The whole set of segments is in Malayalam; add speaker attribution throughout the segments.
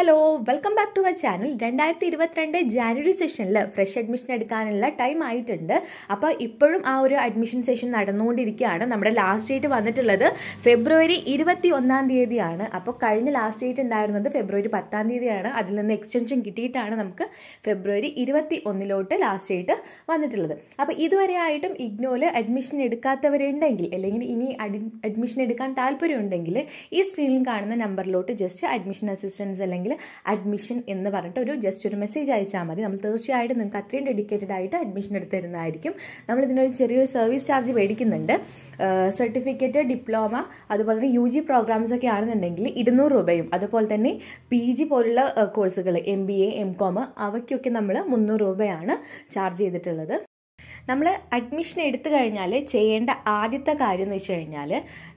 Speaker 1: hello welcome back to my channel രണ്ടായിരത്തി ഇരുപത്തിരണ്ട് ജാനുവരി സെഷനിൽ ഫ്രഷ് അഡ്മിഷൻ എടുക്കാനുള്ള ടൈം ആയിട്ടുണ്ട് അപ്പോൾ ഇപ്പോഴും ആ ഒരു അഡ്മിഷൻ സെഷൻ നടന്നുകൊണ്ടിരിക്കുകയാണ് നമ്മുടെ ലാസ്റ്റ് ഡേറ്റ് വന്നിട്ടുള്ളത് ഫെബ്രുവരി ഇരുപത്തി ഒന്നാം തീയതിയാണ് അപ്പോൾ കഴിഞ്ഞ ലാസ്റ്റ് ഡേറ്റ് ഉണ്ടായിരുന്നത് ഫെബ്രുവരി പത്താം തീയതിയാണ് അതിൽ നിന്ന് എക്സ്റ്റൻഷൻ കിട്ടിയിട്ടാണ് നമുക്ക് ഫെബ്രുവരി ഇരുപത്തി ഒന്നിലോട്ട് ലാസ്റ്റ് ഡേറ്റ് വന്നിട്ടുള്ളത് അപ്പോൾ ഇതുവരെ ആയിട്ടും ഇഗ്നോയിൽ അഡ്മിഷൻ എടുക്കാത്തവരുണ്ടെങ്കിൽ അല്ലെങ്കിൽ ഇനി അഡ്മിഷൻ എടുക്കാൻ താല്പര്യമുണ്ടെങ്കിൽ ഈ സ്ക്രീനിൽ കാണുന്ന നമ്പറിലോട്ട് ജസ്റ്റ് അഡ്മിഷൻ അസിസ്റ്റൻസ് അല്ലെങ്കിൽ അല്ലെങ്കിൽ അഡ്മിഷൻ എന്ന് പറഞ്ഞിട്ട് ഒരു ജസ്റ്റ് ഒരു മെസ്സേജ് അയച്ചാൽ മതി നമ്മൾ തീർച്ചയായിട്ടും നിങ്ങൾക്ക് അത്രയും ഡെഡിക്കേറ്റഡ് ആയിട്ട് അഡ്മിഷൻ എടുത്ത് തരുന്നതായിരിക്കും നമ്മൾ ഇതിനൊരു ചെറിയൊരു സർവീസ് ചാർജ് മേടിക്കുന്നുണ്ട് സർട്ടിഫിക്കറ്റ് ഡിപ്ലോമ അതുപോലെ തന്നെ യു ജി പ്രോഗ്രാംസ് ഒക്കെ ആണെന്നുണ്ടെങ്കിൽ ഇരുന്നൂറ് രൂപയും അതുപോലെ തന്നെ പി ജി പോലുള്ള കോഴ്സുകൾ M B A M Com അവയ്ക്കൊക്കെ നമ്മൾ മുന്നൂറ് രൂപയാണ് ചാർജ് ചെയ്തിട്ടുള്ളത് നമ്മൾ അഡ്മിഷൻ എടുത്തു കഴിഞ്ഞാൽ ചെയ്യേണ്ട ആദ്യത്തെ കാര്യം എന്ന് വെച്ച് കഴിഞ്ഞാൽ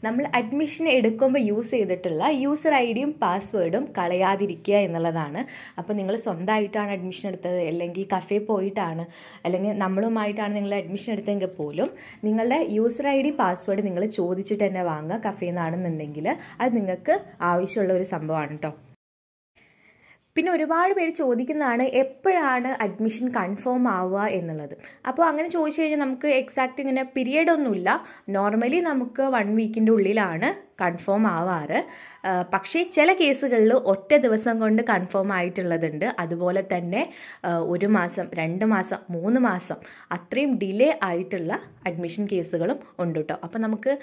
Speaker 1: നമ്മൾ അഡ്മിഷൻ എടുക്കുമ്പോൾ യൂസ് ചെയ്തിട്ടുള്ള യൂസർ ഐ ഡിയും പാസ്വേഡും കളയാതിരിക്കുക എന്നുള്ളതാണ് അപ്പോൾ നിങ്ങൾ സ്വന്തമായിട്ടാണ് അഡ്മിഷൻ എടുത്തത് അല്ലെങ്കിൽ കഫേ പോയിട്ടാണ് അല്ലെങ്കിൽ നമ്മളുമായിട്ടാണ് നിങ്ങൾ അഡ്മിഷൻ എടുത്തതെങ്കിൽ പോലും നിങ്ങളുടെ യൂസർ ഐ ഡി പാസ്വേഡ് നിങ്ങൾ ചോദിച്ചിട്ട് തന്നെ വാങ്ങുക കഫേന്നാണെന്നുണ്ടെങ്കിൽ അത് നിങ്ങൾക്ക് ആവശ്യമുള്ള ഒരു സംഭവമാണ് കേട്ടോ പിന്നെ ഒരുപാട് പേര് ചോദിക്കുന്നതാണ് എപ്പോഴാണ് അഡ്മിഷൻ കൺഫേം ആവുക എന്നുള്ളത് അപ്പോൾ അങ്ങനെ ചോദിച്ചു കഴിഞ്ഞാൽ നമുക്ക് എക്സാക്റ്റ് ഇങ്ങനെ പീരിയഡ് ഒന്നുമില്ല നോർമലി നമുക്ക് വൺ വീക്കിൻ്റെ ഉള്ളിലാണ് കൺഫേം ആവാറ് പക്ഷേ ചില കേസുകളിൽ ഒറ്റ ദിവസം കൊണ്ട് കൺഫേം ആയിട്ടുള്ളതുണ്ട് അതുപോലെ തന്നെ ഒരു മാസം രണ്ട് മാസം മൂന്ന് മാസം അത്രയും ഡിലേ ആയിട്ടുള്ള അഡ്മിഷൻ കേസുകളും ഉണ്ട് കേട്ടോ അപ്പോൾ നമുക്ക്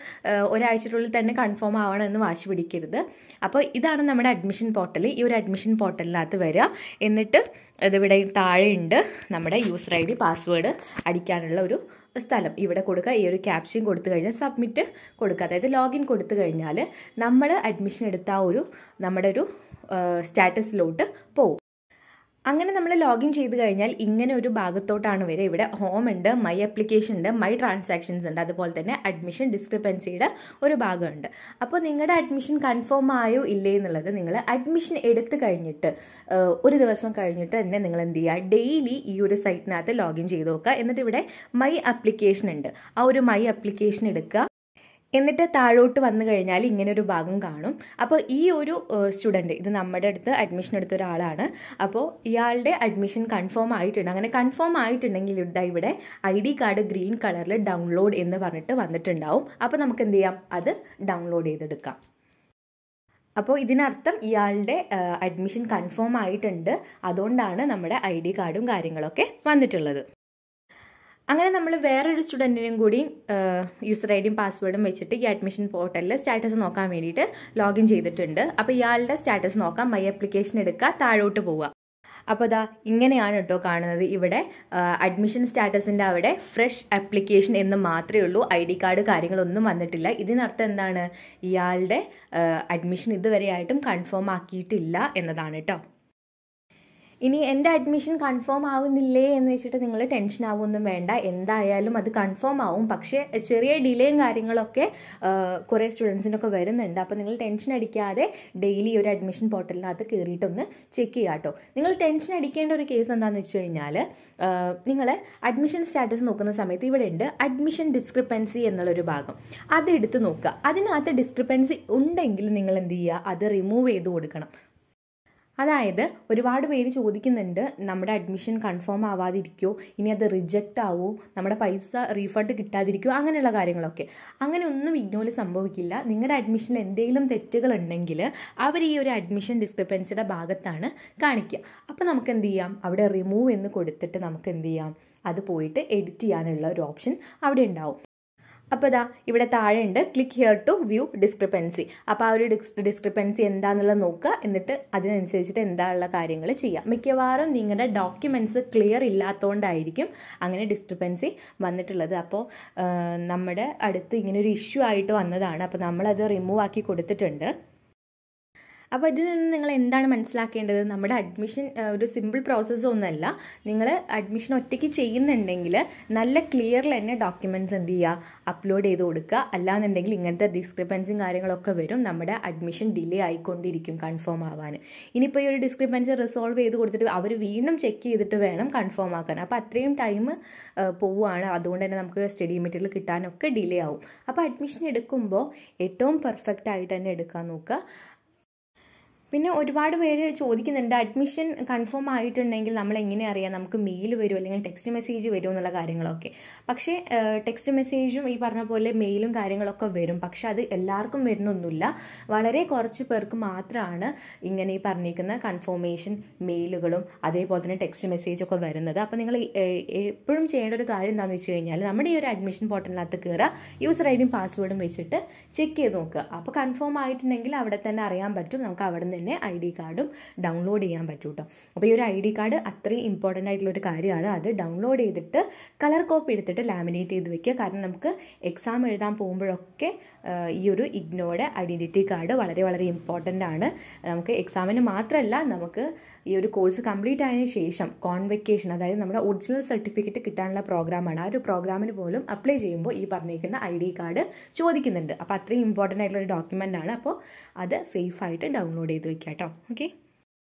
Speaker 1: ഒരാഴ്ചയ്ക്കുള്ളിൽ തന്നെ കൺഫേം ആവണം എന്ന് വാശി പിടിക്കരുത് അപ്പോൾ ഇതാണ് നമ്മുടെ അഡ്മിഷൻ പോർട്ടൽ ഈ ഒരു അഡ്മിഷൻ പോർട്ടലിനകത്ത് വരിക എന്നിട്ട് ഇതിവിടെ താഴെയുണ്ട് നമ്മുടെ യൂസർ ഐ ഡി പാസ്വേഡ് അടിക്കാനുള്ള ഒരു സ്ഥലം ഇവിടെ കൊടുക്കുക ഈ ഒരു ക്യാപ്ഷൻ കൊടുത്തു കഴിഞ്ഞാൽ സബ്മിറ്റ് കൊടുക്കുക അതായത് ലോഗിൻ കൊടുത്തു കഴിഞ്ഞാൽ നമ്മൾ അഡ്മിഷൻ എടുത്ത ഒരു നമ്മുടെ ഒരു സ്റ്റാറ്റസിലോട്ട് പോവും അങ്ങനെ നമ്മൾ ലോഗിൻ ചെയ്ത് കഴിഞ്ഞാൽ ഇങ്ങനെ ഒരു ഭാഗത്തോട്ടാണ് വരെ ഇവിടെ ഹോം ഉണ്ട് മൈ അപ്ലിക്കേഷൻ ഉണ്ട് മൈ ട്രാൻസാക്ഷൻസ് ഉണ്ട് അതുപോലെ തന്നെ അഡ്മിഷൻ ഡിസ്ക്രിപ്പൻസിയുടെ ഒരു ഭാഗമുണ്ട് അപ്പോൾ നിങ്ങളുടെ അഡ്മിഷൻ കൺഫേം ആയോ ഇല്ലേ എന്നുള്ളത് നിങ്ങൾ അഡ്മിഷൻ എടുത്തു കഴിഞ്ഞിട്ട് ഒരു ദിവസം കഴിഞ്ഞിട്ട് തന്നെ നിങ്ങൾ എന്ത് ചെയ്യുക ഡെയിലി ഈ ഒരു സൈറ്റിനകത്ത് ലോഗിൻ ചെയ്ത് നോക്കുക എന്നിട്ട് ഇവിടെ മൈ അപ്ലിക്കേഷൻ ഉണ്ട് ആ ഒരു മൈ അപ്ലിക്കേഷൻ എടുക്കുക എന്നിട്ട് താഴോട്ട് വന്നു കഴിഞ്ഞാൽ ഇങ്ങനെ ഒരു ഭാഗം കാണും അപ്പോൾ ഈ ഒരു സ്റ്റുഡൻറ്റ് ഇത് നമ്മുടെ അടുത്ത് അഡ്മിഷൻ എടുത്ത ഒരാളാണ് അപ്പോൾ ഇയാളുടെ അഡ്മിഷൻ കൺഫേം ആയിട്ടുണ്ട് അങ്ങനെ കൺഫേം ആയിട്ടുണ്ടെങ്കിൽ ഇവിടെ ഇവിടെ ഐ ഡി കാർഡ് ഗ്രീൻ കളറിൽ ഡൗൺലോഡ് എന്ന് പറഞ്ഞിട്ട് വന്നിട്ടുണ്ടാവും അപ്പോൾ നമുക്ക് എന്ത് ചെയ്യാം അത് ഡൗൺലോഡ് ചെയ്തെടുക്കാം അപ്പോൾ ഇതിനർത്ഥം ഇയാളുടെ അഡ്മിഷൻ കൺഫേം ആയിട്ടുണ്ട് അതുകൊണ്ടാണ് നമ്മുടെ ഐ ഡി കാർഡും കാര്യങ്ങളൊക്കെ വന്നിട്ടുള്ളത് അങ്ങനെ നമ്മൾ വേറൊരു സ്റ്റുഡൻറ്റിനും കൂടി യൂസർ ഐ ഡിയും പാസ്വേഡും വെച്ചിട്ട് ഈ അഡ്മിഷൻ പോർട്ടലിൽ സ്റ്റാറ്റസ് നോക്കാൻ വേണ്ടിയിട്ട് ലോഗിൻ ചെയ്തിട്ടുണ്ട് അപ്പോൾ ഇയാളുടെ സ്റ്റാറ്റസ് നോക്കാം മൈ അപ്ലിക്കേഷൻ എടുക്കുക താഴോട്ട് പോവുക അപ്പോൾ അതാ ഇങ്ങനെയാണ് കേട്ടോ കാണുന്നത് ഇവിടെ അഡ്മിഷൻ സ്റ്റാറ്റസിൻ്റെ അവിടെ ഫ്രഷ് അപ്ലിക്കേഷൻ എന്ന് മാത്രമേ ഉള്ളൂ ഐ ഡി കാർഡ് കാര്യങ്ങളൊന്നും വന്നിട്ടില്ല ഇതിനർത്ഥം എന്താണ് ഇയാളുടെ അഡ്മിഷൻ ഇതുവരെയായിട്ടും കൺഫേം ആക്കിയിട്ടില്ല എന്നതാണ് കേട്ടോ ഇനി എൻ്റെ അഡ്മിഷൻ കൺഫേം ആവുന്നില്ലേ എന്ന് വെച്ചിട്ട് നിങ്ങൾ ടെൻഷൻ ആവുമൊന്നും വേണ്ട എന്തായാലും അത് കൺഫേം ആവും പക്ഷേ ചെറിയ ഡിലേയും കാര്യങ്ങളൊക്കെ കുറേ സ്റ്റുഡൻസിനൊക്കെ വരുന്നുണ്ട് അപ്പോൾ നിങ്ങൾ ടെൻഷൻ അടിക്കാതെ ഡെയിലി ഒരു അഡ്മിഷൻ പോർട്ടലിനകത്ത് കയറിയിട്ടൊന്ന് ചെക്ക് ചെയ്യുക കേട്ടോ നിങ്ങൾ ടെൻഷൻ അടിക്കേണ്ട ഒരു കേസ് എന്താണെന്ന് വെച്ച് കഴിഞ്ഞാൽ നിങ്ങൾ അഡ്മിഷൻ സ്റ്റാറ്റസ് നോക്കുന്ന സമയത്ത് ഇവിടെ ഉണ്ട് അഡ്മിഷൻ ഡിസ്ക്രിപ്പൻസി എന്നുള്ളൊരു ഭാഗം അത് എടുത്ത് നോക്കുക അതിനകത്ത് ഡിസ്ക്രിപ്പൻസി ഉണ്ടെങ്കിൽ നിങ്ങൾ എന്ത് ചെയ്യുക അത് റിമൂവ് ചെയ്ത് കൊടുക്കണം അതായത് ഒരുപാട് പേര് ചോദിക്കുന്നുണ്ട് നമ്മുടെ അഡ്മിഷൻ കൺഫേം ആവാതിരിക്കുമോ ഇനി അത് റിജക്റ്റ് ആവുമോ നമ്മുടെ പൈസ റീഫണ്ട് കിട്ടാതിരിക്കുമോ അങ്ങനെയുള്ള കാര്യങ്ങളൊക്കെ അങ്ങനെ ഒന്നും ഇഗ്നോല് സംഭവിക്കില്ല നിങ്ങളുടെ അഡ്മിഷനിൽ എന്തെങ്കിലും തെറ്റുകൾ ഉണ്ടെങ്കിൽ അവർ ഈ ഒരു അഡ്മിഷൻ ഡിസ്ക്രിപ്പൻസിയുടെ ഭാഗത്താണ് കാണിക്കുക അപ്പോൾ നമുക്ക് എന്ത് ചെയ്യാം അവിടെ റിമൂവ് എന്ന് കൊടുത്തിട്ട് നമുക്ക് എന്ത് ചെയ്യാം അത് പോയിട്ട് എഡിറ്റ് ചെയ്യാനുള്ള ഒരു ഓപ്ഷൻ അവിടെ ഉണ്ടാവും അപ്പോൾ ഇതാ ഇവിടെ താഴെ ഉണ്ട് click here to view discrepancy അപ്പോൾ ആ ഒരു ഡിസ്ക്രിപ്പൻസി എന്താണെന്നുള്ളത് നോക്കുക എന്നിട്ട് അതിനനുസരിച്ചിട്ട് എന്താണുള്ള കാര്യങ്ങൾ ചെയ്യുക മിക്കവാറും നിങ്ങളുടെ ഡോക്യുമെൻറ്റ്സ് ക്ലിയർ ഇല്ലാത്തതുകൊണ്ടായിരിക്കും അങ്ങനെ ഡിസ്ക്രിപ്പൻസി വന്നിട്ടുള്ളത് അപ്പോൾ നമ്മുടെ അടുത്ത് ഇങ്ങനെ ഒരു ഇഷ്യൂ ആയിട്ട് വന്നതാണ് അപ്പോൾ നമ്മളത് റിമൂവ് ആക്കി കൊടുത്തിട്ടുണ്ട് അപ്പോൾ ഇതിൽ നിന്ന് നിങ്ങൾ എന്താണ് മനസ്സിലാക്കേണ്ടത് നമ്മുടെ അഡ്മിഷൻ ഒരു സിമ്പിൾ പ്രോസസ്സ് ഒന്നുമല്ല നിങ്ങൾ അഡ്മിഷൻ ഒറ്റയ്ക്ക് ചെയ്യുന്നുണ്ടെങ്കിൽ നല്ല ക്ലിയറിൽ തന്നെ ഡോക്യുമെൻറ്റ്സ് എന്ത് ചെയ്യുക അപ്ലോഡ് ചെയ്ത് കൊടുക്കുക അല്ലാന്നുണ്ടെങ്കിൽ ഇങ്ങനത്തെ ഡിസ്ക്രിപ്പൻസും കാര്യങ്ങളൊക്കെ വരും നമ്മുടെ അഡ്മിഷൻ ഡിലേ ആയിക്കൊണ്ടിരിക്കും കൺഫേം ആവാൻ ഇനിയിപ്പോൾ ഈ ഒരു ഡിസ്ക്രിപ്പൻസി റിസോൾവ് ചെയ്ത് കൊടുത്തിട്ട് അവർ വീണ്ടും ചെക്ക് ചെയ്തിട്ട് വേണം കൺഫേം ആക്കാൻ അപ്പോൾ അത്രയും ടൈം പോവുകയാണ് അതുകൊണ്ട് തന്നെ നമുക്ക് സ്റ്റഡി മെറ്റീരിയൽ കിട്ടാനൊക്കെ ഡിലേ ആവും അപ്പോൾ അഡ്മിഷൻ എടുക്കുമ്പോൾ ഏറ്റവും പെർഫെക്റ്റ് ആയിട്ട് തന്നെ എടുക്കാൻ നോക്കുക പിന്നെ ഒരുപാട് പേര് ചോദിക്കുന്നുണ്ട് അഡ്മിഷൻ കൺഫേം ആയിട്ടുണ്ടെങ്കിൽ നമ്മൾ എങ്ങനെ അറിയാം നമുക്ക് മെയിൽ വരുമോ അല്ലെങ്കിൽ ടെക്സ്റ്റ് മെസ്സേജ് വരുമോ എന്നുള്ള കാര്യങ്ങളൊക്കെ പക്ഷേ ടെക്സ്റ്റ് മെസ്സേജും ഈ പറഞ്ഞ പോലെ മെയിലും കാര്യങ്ങളൊക്കെ വരും പക്ഷേ അത് എല്ലാവർക്കും വരുന്നൊന്നുമില്ല വളരെ കുറച്ച് പേർക്ക് മാത്രമാണ് ഇങ്ങനെ ഈ പറഞ്ഞിരിക്കുന്ന കൺഫോമേഷൻ മെയിലുകളും അതേപോലെ തന്നെ ടെക്സ്റ്റ് മെസ്സേജൊക്കെ വരുന്നത് അപ്പോൾ നിങ്ങൾ എപ്പോഴും ചെയ്യേണ്ട ഒരു കാര്യം എന്താണെന്ന് വെച്ച് കഴിഞ്ഞാൽ നമ്മുടെ ഈ ഒരു അഡ്മിഷൻ പോർട്ടലിനകത്ത് കയറുക യൂസർ ഐ ഡിയും പാസ്വേഡും വെച്ചിട്ട് ചെക്ക് ചെയ്ത് നോക്കുക അപ്പോൾ കൺഫേം ആയിട്ടുണ്ടെങ്കിൽ അവിടെ തന്നെ അറിയാൻ പറ്റും നമുക്ക് അവിടെ നിന്ന് തന്നെ ഐ ഡി കാർഡും ഡൗൺലോഡ് ചെയ്യാൻ പറ്റും കേട്ടോ അപ്പോൾ ഈ ഒരു ഐ ഡി കാർഡ് അത്രയും ഇമ്പോർട്ടൻ്റ് ആയിട്ടുള്ളൊരു കാര്യമാണ് അത് ഡൗൺലോഡ് ചെയ്തിട്ട് കളർ കോപ്പി എടുത്തിട്ട് ലാമിനേറ്റ് ചെയ്ത് വെക്കുക കാരണം നമുക്ക് എക്സാം എഴുതാൻ പോകുമ്പോഴൊക്കെ ഈ ഒരു ഇഗ്നോയുടെ ഐഡൻറ്റിറ്റി കാർഡ് വളരെ വളരെ ഇമ്പോർട്ടൻ്റ് ആണ് നമുക്ക് എക്സാമിന് മാത്രമല്ല നമുക്ക് ഈ ഒരു കോഴ്സ് കംപ്ലീറ്റ് ആയതിനു ശേഷം കോൺവെക്കേഷൻ അതായത് നമ്മുടെ ഒറിജിനൽ സർട്ടിഫിക്കറ്റ് കിട്ടാനുള്ള പ്രോഗ്രാമാണ് ആ ഒരു പ്രോഗ്രാമിന് പോലും അപ്ലൈ ചെയ്യുമ്പോൾ ഈ പറഞ്ഞിരിക്കുന്ന ഐ ഡി കാർഡ് ചോദിക്കുന്നുണ്ട് അപ്പോൾ അത്രയും ഇമ്പോർട്ടൻ്റ് ആയിട്ടുള്ള ഒരു ഡോക്യുമെൻ്റ് ആണ് അപ്പോൾ അത് സേഫായിട്ട് ഡൗൺലോഡ് ചെയ്ത് വെക്കാം കേട്ടോ ഓക്കെ